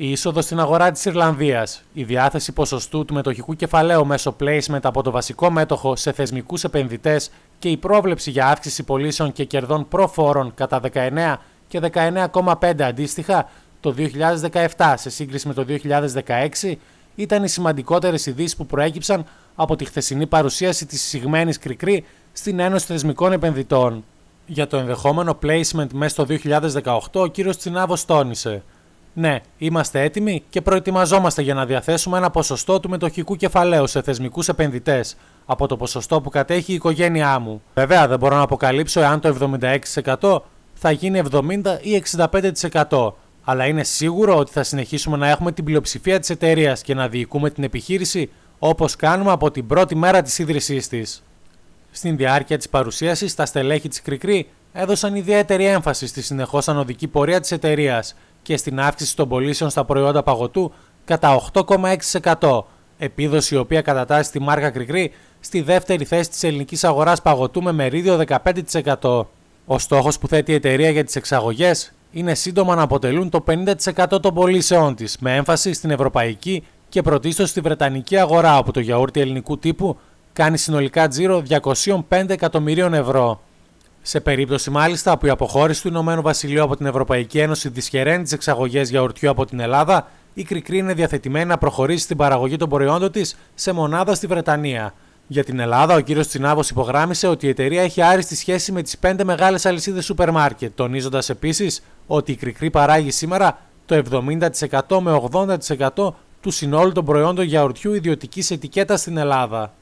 Η είσοδος στην αγορά της Ιρλανδίας, η διάθεση ποσοστού του μετοχικού κεφαλαίου μέσω placement από το βασικό μέτοχο σε θεσμικούς επενδυτές και η πρόβλεψη για αύξηση πωλήσεων και κερδών προφόρων κατά 19 και 19,5 αντίστοιχα το 2017 σε σύγκριση με το 2016 ήταν οι σημαντικότερες ειδήσεις που προέκυψαν από τη χθεσινή παρουσίαση της συγμένης Κρικρή στην Ένωση Θεσμικών Επενδυτών. Για το ενδεχόμενο placement μέσα στο 2018 ο κύριος Τσινάβος τόνισε ναι, είμαστε έτοιμοι και προετοιμαζόμαστε για να διαθέσουμε ένα ποσοστό του μετοχικού κεφαλαίου σε θεσμικούς επενδυτές από το ποσοστό που κατέχει η οικογένειά μου. Βέβαια, δεν μπορώ να αποκαλύψω εάν το 76% θα γίνει 70% ή 65%. Αλλά είναι σίγουρο ότι θα συνεχίσουμε να έχουμε την πλειοψηφία της εταιρείας και να διοικούμε την επιχείρηση όπως κάνουμε από την πρώτη μέρα της ίδρυσής της. Στην διάρκεια της παρουσίασης, τα στελέχη της Κρικρή έδωσαν ιδιαίτερη έμφαση στη συνεχώς ανωδική πορεία της εταιρείας και στην αύξηση των πωλήσεων στα προϊόντα παγωτού κατά 8,6%. Επίδοση η οποία κατατάσσει τη μάρκα Κρικρή στη δεύτερη θέση της ελληνικής αγοράς παγωτού με μερίδιο 15%. Ο στόχος που θέτει η εταιρεία για τις εξαγωγές είναι σύντομα να αποτελούν το 50% των πωλήσεών της, με έμφαση στην ευρωπαϊκή και πρωτίστως στη βρετανική αγορά, όπου το γιαούρτι ελληνικού τύπου κάνει συνολικά τζίρο 205 εκατομμυρίων ευρώ. Σε περίπτωση μάλιστα που η αποχώρηση του Ηνωμένου Βασιλείου από την Ευρωπαϊκή Ένωση δυσχεραίνει τις εξαγωγές γιαουρτιού από την Ελλάδα, η Κρικρή είναι διαθετημένη να προχωρήσει στην παραγωγή των προϊόντων της σε μονάδα στη Βρετανία. Για την Ελλάδα, ο κύριος Τσινάβος υπογράμισε ότι η εταιρεία έχει άριστη σχέση με τις πέντε μεγάλες αλυσίδες σούπερ μάρκετ, τονίζοντας επίσης ότι η Κρικρή παράγει σήμερα το 70% με 80% του συνόλου των προϊόντων γιαουρτιού ιδιωτικής ετικέτας στην Ελλάδα.